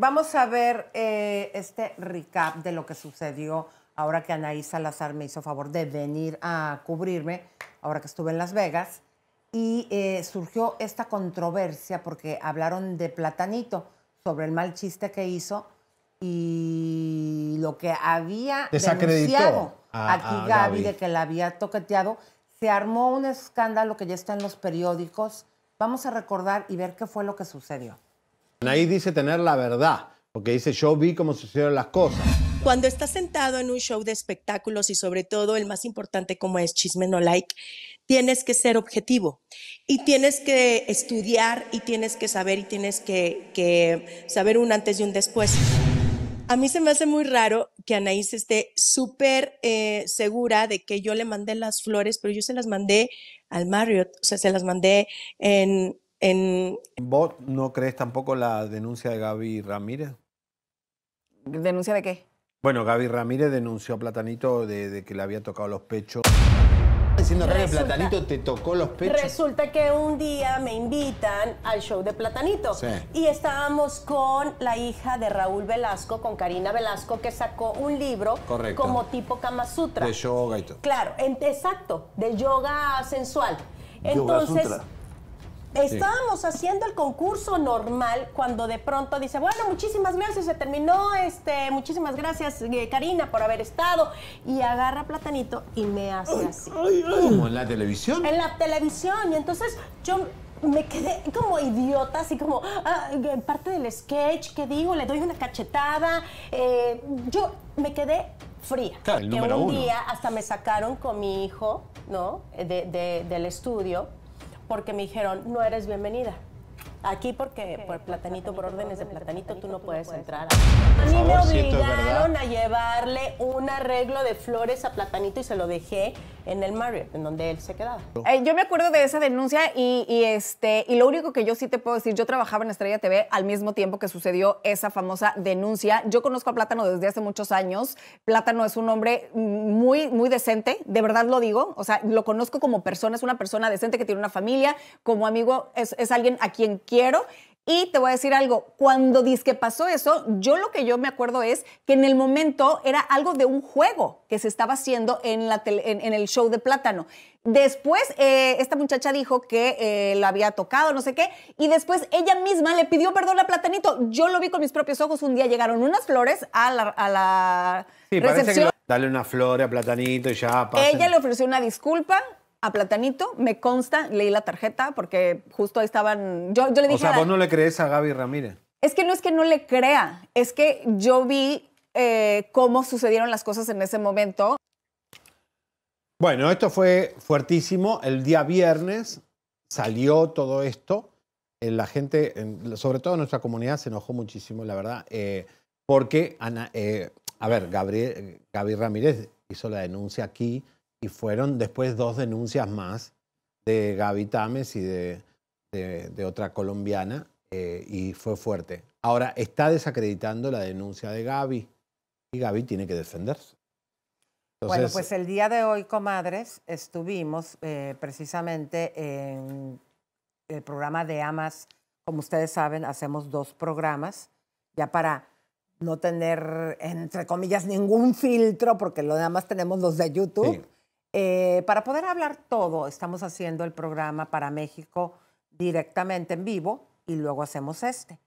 Vamos a ver eh, este recap de lo que sucedió ahora que Anaí Salazar me hizo favor de venir a cubrirme, ahora que estuve en Las Vegas. Y eh, surgió esta controversia porque hablaron de Platanito sobre el mal chiste que hizo y lo que había desacreditado a, aquí Gaby de que la había toqueteado. Se armó un escándalo que ya está en los periódicos. Vamos a recordar y ver qué fue lo que sucedió. Anaí dice tener la verdad, porque dice yo vi cómo sucedieron las cosas. Cuando estás sentado en un show de espectáculos y sobre todo el más importante como es Chisme No Like, tienes que ser objetivo y tienes que estudiar y tienes que saber y tienes que, saber un antes y un después. A mí se me hace muy raro que Anaís esté súper eh, segura de que yo le mandé las flores, pero yo se las mandé al Marriott, o sea, se las mandé en, ¿Vos no crees tampoco la denuncia de Gaby Ramírez? ¿Denuncia de qué? Bueno, Gaby Ramírez denunció a Platanito de, que le había tocado los pechos. Diciendo que Platanito te tocó los pechos. Resulta que un día me invitan al show de Platanito. Y estábamos con la hija de Raúl Velasco, con Karina Velasco, que sacó un libro como tipo Kama Sutra. De yoga y todo. Claro, exacto, de yoga sensual. Entonces. Estábamos haciendo el concurso normal cuando de pronto dice, bueno, muchísimas gracias, se terminó, este, muchísimas gracias eh, Karina por haber estado. Y agarra platanito y me hace así. ¿Cómo? ¿En la televisión? En la televisión. Y entonces yo me quedé como idiota, así como ah, parte del sketch, ¿qué digo? Le doy una cachetada. Eh, yo me quedé fría. que un día hasta me sacaron con mi hijo, ¿no? de, del estudio porque me dijeron, no eres bienvenida. Aquí porque por platanito, por órdenes de platanito, tú no puedes, entrar. A mí me obligaron a llevarle un arreglo de flores a platanito y se lo dejé en el Marriott, en donde él se quedaba. Eh, yo me acuerdo de esa denuncia y, este y lo único que yo sí te puedo decir, yo trabajaba en Estrella TV al mismo tiempo que sucedió esa famosa denuncia. Yo conozco a Plátano desde hace muchos años. Plátano es un hombre muy muy decente, de verdad lo digo, o sea, lo conozco como persona, es una persona decente que tiene una familia, como amigo es, es alguien a quien quiero. Y te voy a decir algo, cuando dizque pasó eso, yo lo que yo me acuerdo es que en el momento era algo de un juego que se estaba haciendo en, la en, el show de plátano. Después, eh, esta muchacha dijo que eh, la había tocado, no sé qué, y después ella misma le pidió perdón a Platanito. Yo lo vi con mis propios ojos. Un día llegaron unas flores a la, a recepción. dale una flor a Platanito y ya Ella le ofreció una disculpa, a Platanito, me consta, leí la tarjeta porque justo ahí estaban. Yo, yo le dije. O sea, vos no le crees a Gaby Ramírez. Es que no es que no le crea, es que yo vi eh, cómo sucedieron las cosas en ese momento. Bueno, esto fue fuertísimo. El día viernes salió todo esto. Eh, la gente, sobre todo nuestra comunidad, se enojó muchísimo, la verdad, eh, porque, Ana, a ver, Gabriel, Gaby Ramírez hizo la denuncia aquí y fueron después dos denuncias más de Gaby Tames y de, de, otra colombiana, eh, y fue fuerte. Ahora está desacreditando la denuncia de Gaby, y Gaby tiene que defenderse. bueno, pues el día de hoy, comadres, estuvimos eh, precisamente en el programa de Amas. Como ustedes saben, hacemos dos programas, ya para no tener, entre comillas, ningún filtro, porque lo demás tenemos los de YouTube. Sí. Eh, para poder hablar todo, estamos haciendo el programa para México directamente en vivo y luego hacemos este.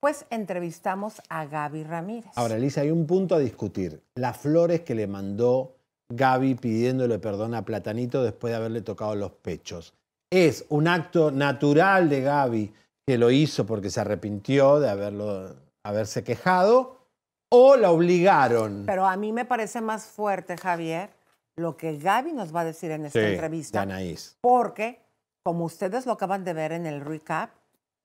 Pues entrevistamos a Gaby Ramírez. Ahora, Elisa, hay un punto a discutir. Las flores que le mandó Gaby pidiéndole perdón a Platanito después de haberle tocado los pechos. Es un acto natural de Gaby que lo hizo porque se arrepintió de haberlo, haberse quejado o la obligaron. Pero a mí me parece más fuerte, Javier, lo que Gaby nos va a decir en esta sí, entrevista. Anaís. Porque, como ustedes lo acaban de ver en el recap,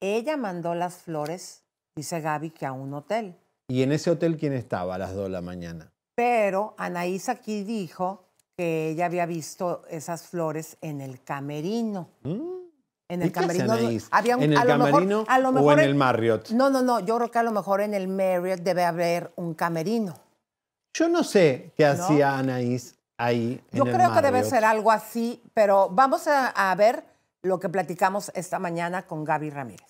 ella mandó las flores, dice Gaby, que a un hotel. ¿Y en ese hotel quién estaba a las 2 de la mañana? Pero Anaís aquí dijo que ella había visto esas flores en el camerino. Mm. En el camerino. Había un, ¿En el camerino o en el, Marriott? No, no, no. Yo creo que a lo mejor en el Marriott debe haber un camerino. Yo no sé qué hacía Anaís yo creo que debe ser algo así, pero vamos a, ver lo que platicamos esta mañana con Gaby Ramírez.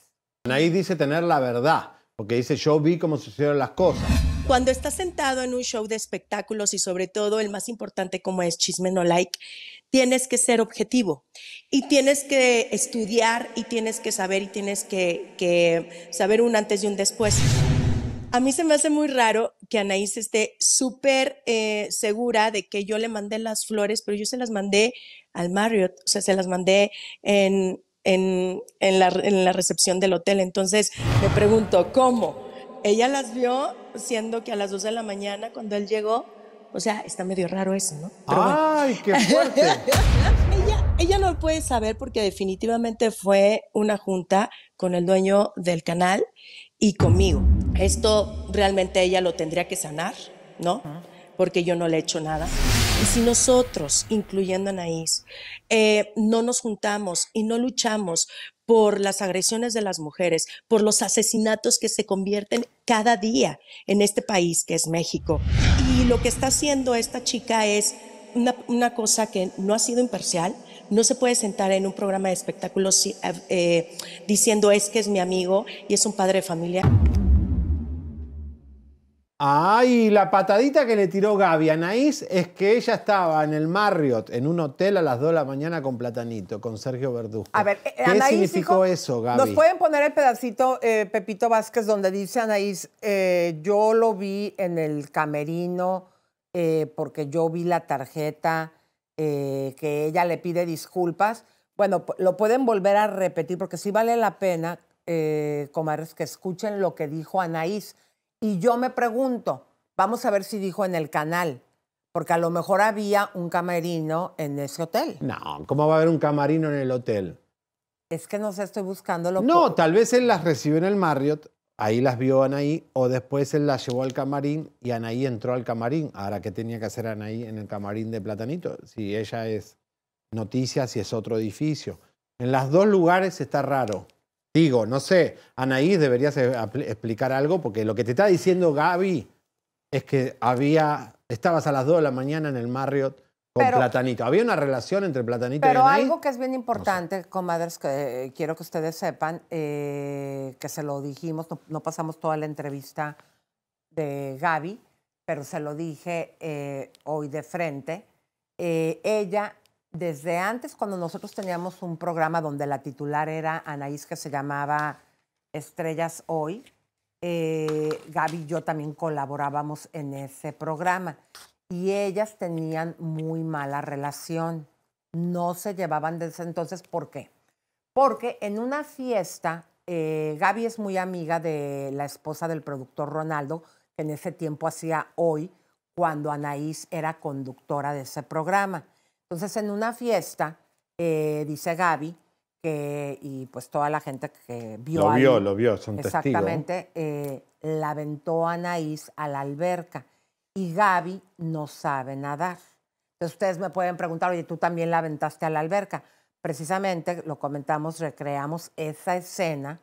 Ahí dice tener la verdad, porque dice yo vi cómo sucedieron las cosas. Cuando estás sentado en un show de espectáculos y sobre todo el más importante como es Chisme No Like, tienes que ser objetivo y tienes que estudiar y tienes que saber y tienes que, que saber un antes y un después. A mí se me hace muy raro que Anaís esté súper eh, segura de que yo le mandé las flores, pero yo se las mandé al Marriott, o sea, se las mandé en, en, la, recepción del hotel. Entonces me pregunto, ¿cómo? Ella las vio siendo que a las 2 de la mañana cuando él llegó, o sea, está medio raro eso, ¿no? ¡Ay, qué fuerte! ella, ella no lo puede saber porque definitivamente fue una junta con el dueño del canal y conmigo. Esto realmente ella lo tendría que sanar, ¿no? Porque yo no le he hecho nada. Y si nosotros, incluyendo a Anaís, eh, no nos juntamos y no luchamos por las agresiones de las mujeres, por los asesinatos que se convierten cada día en este país que es México. Y lo que está haciendo esta chica es una, cosa que no ha sido imparcial, no se puede sentar en un programa de espectáculos eh, eh, diciendo es que es mi amigo y es un padre de familia. Ay, la patadita que le tiró Gaby a Anaís es que ella estaba en el Marriott, en un hotel a las 2 de la mañana con Platanito, con Sergio Verduzco. A ver, eh, ¿qué significó eso, Gaby? Nos pueden poner el pedacito, eh, Pepito Vázquez, donde dice Anaís, eh, yo lo vi en el camerino porque yo vi la tarjeta que ella le pide disculpas. Bueno, lo pueden volver a repetir porque sí vale la pena, comadres, que escuchen lo que dijo Anaís y yo me pregunto, vamos a ver si dijo en el canal, porque a lo mejor había un camarino en ese hotel. No, ¿cómo va a haber un camarino en el hotel? Es que no sé, estoy buscándolo. No, tal vez él las recibió en el Marriott, ahí las vio Anaí, o después él las llevó al camarín y Anaí entró al camarín. Ahora, ¿qué tenía que hacer Anaí en el camarín de Platanito? Si ella es noticia, si es otro edificio. En los dos lugares está raro. Digo, no sé, Anaís deberías e-, explicar algo porque lo que te está diciendo Gaby es que había, estabas a las 2 de la mañana en el Marriott con Platanito. Había una relación entre Platanito y y Pero algo que es bien importante, comadres, que eh, quiero que ustedes sepan, eh, que se lo dijimos, no, pasamos toda la entrevista de Gaby, pero se lo dije eh, hoy de frente. ella desde antes, cuando nosotros teníamos un programa donde la titular era Anaís, que se llamaba Estrellas Hoy, eh, Gaby y yo también colaborábamos en ese programa. Y ellas tenían muy mala relación. No se llevaban desde entonces. ¿Por qué? Porque en una fiesta, eh, Gaby es muy amiga de la esposa del productor Ronaldo, que en ese tiempo hacía hoy, cuando Anaís era conductora de ese programa. Entonces, en una fiesta, eh, dice Gaby, que, y pues toda la gente que vio. Lo vio, lo vio, son Exactamente, Eh, la aventó Anaís a la alberca y Gaby no sabe nadar. Entonces, ustedes me pueden preguntar, oye, tú también la aventaste a la alberca. Precisamente lo comentamos, recreamos esa escena.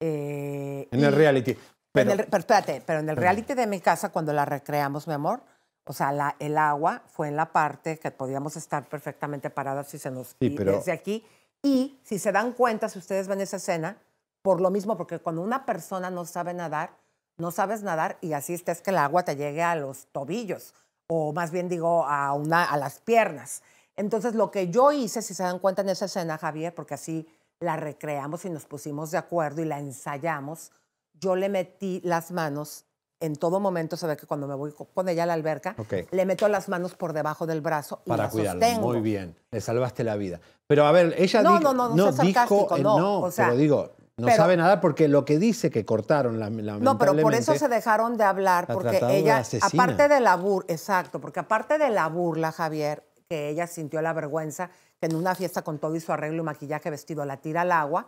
Eh, en el reality. Pero, pero, espérate, pero en el reality de mi casa, cuando la recreamos, mi amor, o sea, el agua fue en la parte que podíamos estar perfectamente paradas si se nos sí, desde aquí. Y si se dan cuenta, si ustedes ven esa escena, por lo mismo, porque cuando una persona no sabe nadar, no sabes nadar y así es que el agua te llegue a los tobillos, o más bien digo, a, una, a las piernas. Entonces, lo que yo hice, si se dan cuenta en esa escena, Javier, porque así la recreamos y nos pusimos de acuerdo y la ensayamos, yo le metí las manos en todo momento se ve que cuando me voy con ella a la alberca, le meto las manos por debajo del brazo y Para la cuidarlo. sostengo. Muy bien, le salvaste la vida. Pero a ver, ella dijo, no, no, no, no sea eh, no, no pero digo, no sabe nada porque lo que dice que cortaron la No, pero por eso se dejaron de hablar porque ella aparte de la burla, exacto, porque aparte de la burla, Javier, que ella sintió la vergüenza que en una fiesta con todo y su arreglo y maquillaje vestido la tira al agua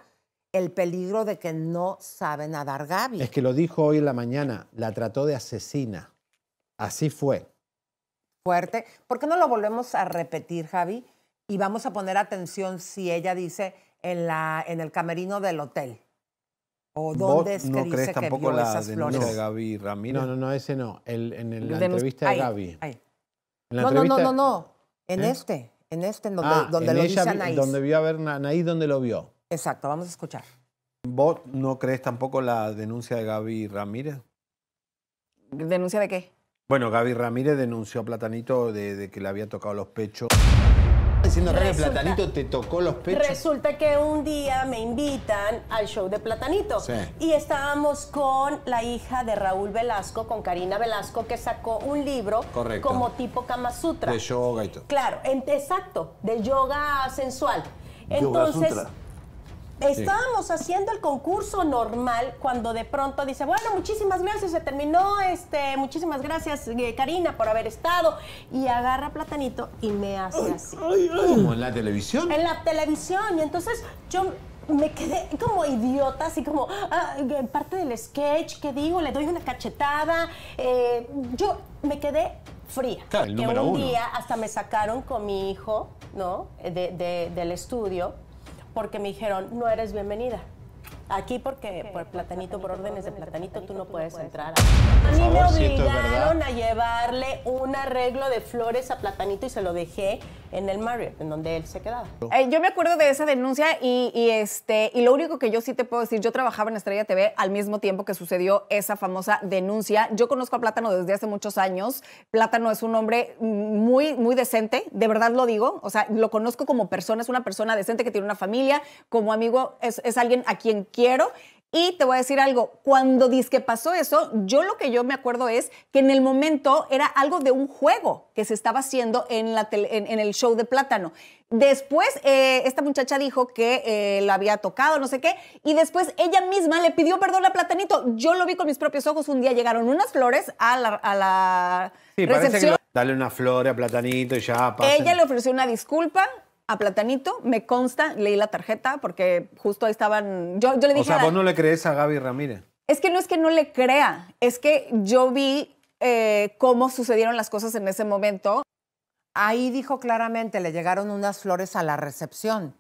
el peligro de que no sabe nadar Gaby. Es que lo dijo hoy en la mañana, la trató de asesina. Así fue. Fuerte. ¿Por qué no lo volvemos a repetir, Javi? Y vamos a poner atención si ella dice en, la, en el camerino del hotel. ¿O dónde es que no crees tampoco flores? de Gaby Ramírez? No, no, no, ese no. El, en la entrevista de Gaby. no, no, no, no, no. En ¿Eh? este. En este, donde, ah, donde lo dice Anaís. Donde vio a ver Anaís, donde lo vio. Exacto, vamos a escuchar. ¿Vos no crees tampoco la denuncia de Gaby Ramírez? ¿Denuncia de qué? Bueno, Gaby Ramírez denunció a Platanito de, que le había tocado los pechos. Diciendo que Platanito te tocó los pechos. Resulta que un día me invitan al show de Platanito. Y estábamos con la hija de Raúl Velasco, con Karina Velasco, que sacó un libro como tipo Kama Sutra. De yoga y todo. Claro, exacto, de yoga sensual. Entonces. Estábamos haciendo el concurso normal cuando de pronto dice, bueno, muchísimas gracias, se terminó, este, muchísimas gracias eh, Karina por haber estado. Y agarra platanito y me hace así. ¿Cómo? ¿En la televisión? En la televisión. Y entonces yo me quedé como idiota, así como ah, parte del sketch, ¿qué digo? Le doy una cachetada. Eh, yo me quedé fría. que un día hasta me sacaron con mi hijo, ¿no? de, del estudio porque me dijeron, no eres bienvenida. Aquí porque por platanito, por órdenes de platanito, tú no puedes, puedes entrar. A mí me obligaron a llevarle un arreglo de flores a platanito y se lo dejé en el Marriott, en donde él se quedaba. Eh, yo me acuerdo de esa denuncia y, este, y lo único que yo sí te puedo decir, yo trabajaba en Estrella TV al mismo tiempo que sucedió esa famosa denuncia. Yo conozco a Plátano desde hace muchos años. Plátano es un hombre muy, muy decente, de verdad lo digo. O sea, lo conozco como persona, es una persona decente que tiene una familia, como amigo, es, es alguien a quien quiero. Y te voy a decir algo, cuando que pasó eso, yo lo que yo me acuerdo es que en el momento era algo de un juego que se estaba haciendo en, el show de plátano. Después, eh, esta muchacha dijo que eh, la había tocado, no sé qué, y después ella misma le pidió perdón a Platanito. Yo lo vi con mis propios ojos. Un día llegaron unas flores a la, a recepción. dale una flor a Platanito y ya Ella le ofreció una disculpa, a Platanito, me consta, leí la tarjeta porque justo ahí estaban. Yo, yo le dije. O sea, vos no le crees a Gaby Ramírez. Es que no es que no le crea, es que yo vi eh, cómo sucedieron las cosas en ese momento. Ahí dijo claramente, le llegaron unas flores a la recepción.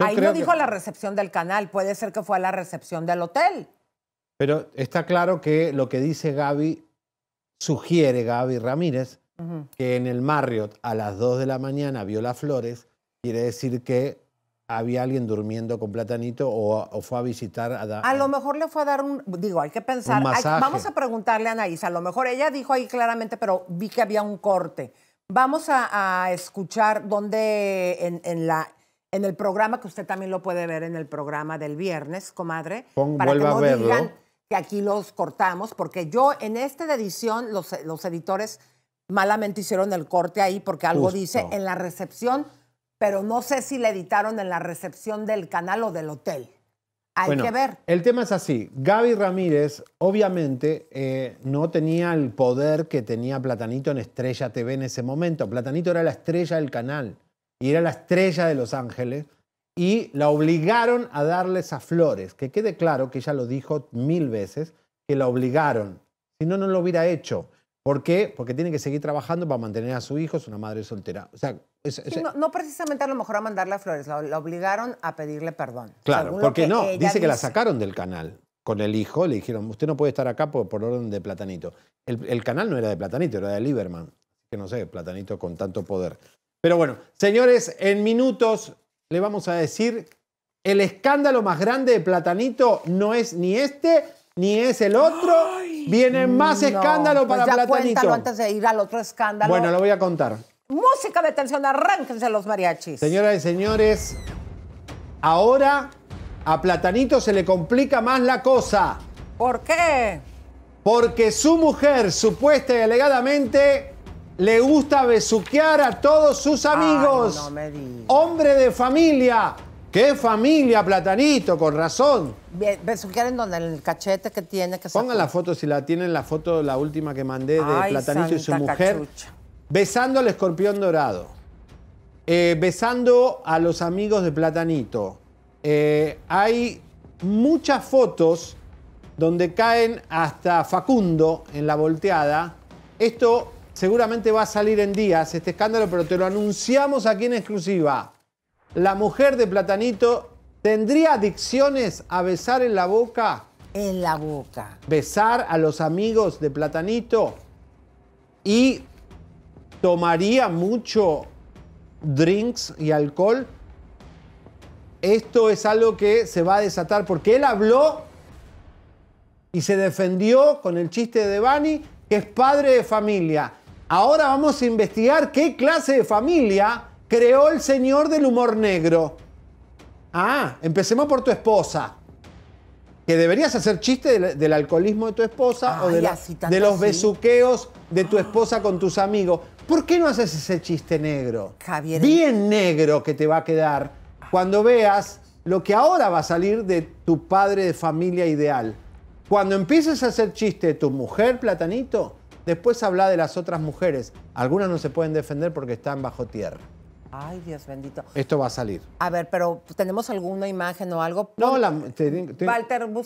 Ahí no dijo la recepción del canal, puede ser que fue a la recepción del hotel. Pero está claro que lo que dice Gaby, sugiere Gaby Ramírez, que en el Marriott a las 2 de la mañana vio las flores quiere decir que había alguien durmiendo con Platanito o, fue a visitar a... a lo mejor le fue a dar un... Digo, hay que pensar... vamos a preguntarle a Anaís. A lo mejor ella dijo ahí claramente, pero vi que había un corte. Vamos a, escuchar dónde en, la... En el programa, que usted también lo puede ver en el programa del viernes, comadre. para que no digan que aquí los cortamos, porque yo en esta edición, los, los editores malamente hicieron el corte ahí, porque algo dice en la recepción pero no sé si la editaron en la recepción del canal o del hotel. Hay que ver. El tema es así. Gaby Ramírez, obviamente, eh, no tenía el poder que tenía Platanito en Estrella TV en ese momento. Platanito era la estrella del canal y era la estrella de Los Ángeles. Y la obligaron a darles a flores. Que quede claro que ella lo dijo mil veces, que la obligaron. Si no, no lo hubiera hecho. ¿Por qué? Porque tiene que seguir trabajando para mantener a su hijo, es una madre soltera. O sea, eh, no, precisamente a lo mejor a mandarle a flores, la obligaron a pedirle perdón. Claro, porque no, dice, que la sacaron del canal con el hijo, le dijeron, usted no puede estar acá por, orden de Platanito. El, canal no era de Platanito, era de Lieberman. Que no sé, Platanito con tanto poder. Pero bueno, señores, en minutos le vamos a decir, el escándalo más grande de Platanito no es ni este, ni es el otro. ¡Ay! Viene más escándalo pues para Platanito. antes de ir al otro escándalo. Bueno, lo voy a contar. Música de tensión, arránquense los mariachis. Señoras y señores, ahora a Platanito se le complica más la cosa. ¿Por qué? Porque su mujer, supuesta y alegadamente, le gusta besuquear a todos sus amigos. no me digas. Hombre de familia. ¡Qué familia, Platanito! Con razón. ¿Besuquear en donde? el cachete que tiene? que Pongan la foto, si la tienen, la foto, la última que mandé de Platanito y su mujer. Besando al escorpión dorado. Eh, besando a los amigos de Platanito. Eh, hay muchas fotos donde caen hasta Facundo en la volteada. Esto seguramente va a salir en días, este escándalo, pero te lo anunciamos aquí en exclusiva. ¿La mujer de Platanito tendría adicciones a besar en la boca? En la boca. ¿Besar a los amigos de Platanito? ¿Y tomaría mucho drinks y alcohol? Esto es algo que se va a desatar porque él habló y se defendió con el chiste de Bani, que es padre de familia. Ahora vamos a investigar qué clase de familia creó el señor del humor negro. Ah, empecemos por tu esposa. Que deberías hacer chiste del, alcoholismo de tu esposa o de, los besuqueos de tu ah. esposa con tus amigos. ¿Por qué no haces ese chiste negro? Bien negro que te va a quedar cuando veas lo que ahora va a salir de tu padre de familia ideal. Cuando empieces a hacer chiste de tu mujer, platanito, después habla de las otras mujeres. Algunas no se pueden defender porque están bajo tierra. Ay, Dios bendito. Esto va a salir. A ver, pero ¿tenemos alguna imagen o algo? No, la, Walter,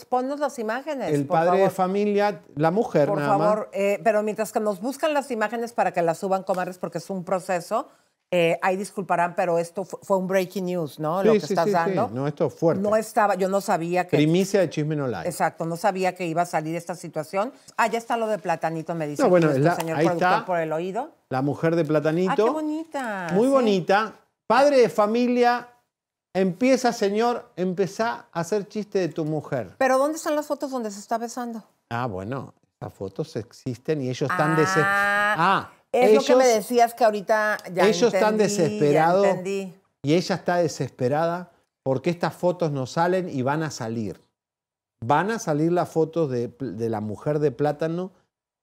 ponnos las imágenes. El padre de familia, la mujer, Por favor, eh, pero mientras que nos buscan las imágenes para que las suban, comares porque es un proceso, eh, ahí disculparán, pero esto fue un breaking news, ¿no? Lo que sí, estás sí, dando. No, esto es fuerte. No estaba, yo no sabía que. Primicia de chisme no Exacto, no sabía que iba a salir esta situación. Ah, ya está lo de Platanito, me dice no, bueno, señor productor por el oído. La mujer de Platanito. Ah, qué bonita. Muy bonita. Padre de familia. Empieza, señor, empezá a hacer chiste de tu mujer. Pero ¿dónde están las fotos donde se está besando? Ah, bueno, las fotos existen y ellos están ah. desesperados. Ah, es lo que me decías que ahorita ya Ellos están desesperados y ella está desesperada porque estas fotos no salen y van a salir. Van a salir las fotos de, la mujer de plátano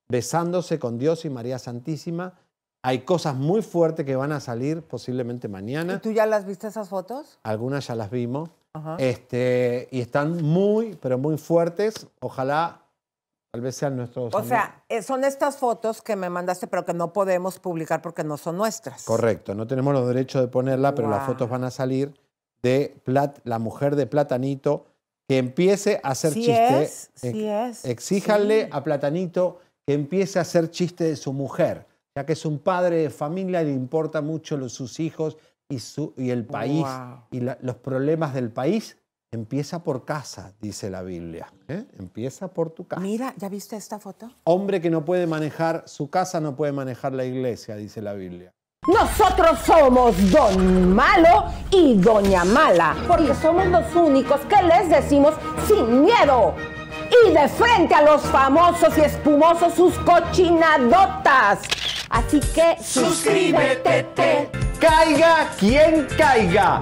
besándose con Dios y María Santísima. Hay cosas muy fuertes que van a salir posiblemente mañana. ¿Y tú ya las viste esas fotos? Algunas ya las vimos. Este, y están muy, pero muy fuertes. Ojalá Tal vez sean nuestros. O sea, eh, son estas fotos que me mandaste, pero que no podemos publicar porque no son nuestras. Correcto, no tenemos los derechos de ponerla, pero las fotos van a salir de Plat, la mujer de Platanito, que empiece a hacer sí chiste. Es, sí es. Exíjanle a Platanito que empiece a hacer chiste de su mujer, ya que es un padre de familia, y le importa mucho sus hijos y, el país y los problemas del país Empieza por casa, dice la Biblia. ¿eh? Empieza por tu casa. Mira, ¿ya viste esta foto? Hombre que no puede manejar su casa, no puede manejar la iglesia, dice la Biblia. Nosotros somos Don Malo y Doña Mala, porque somos los únicos que les decimos sin miedo y de frente a los famosos y espumosos sus cochinadotas. Así que suscríbete. Caiga quien caiga.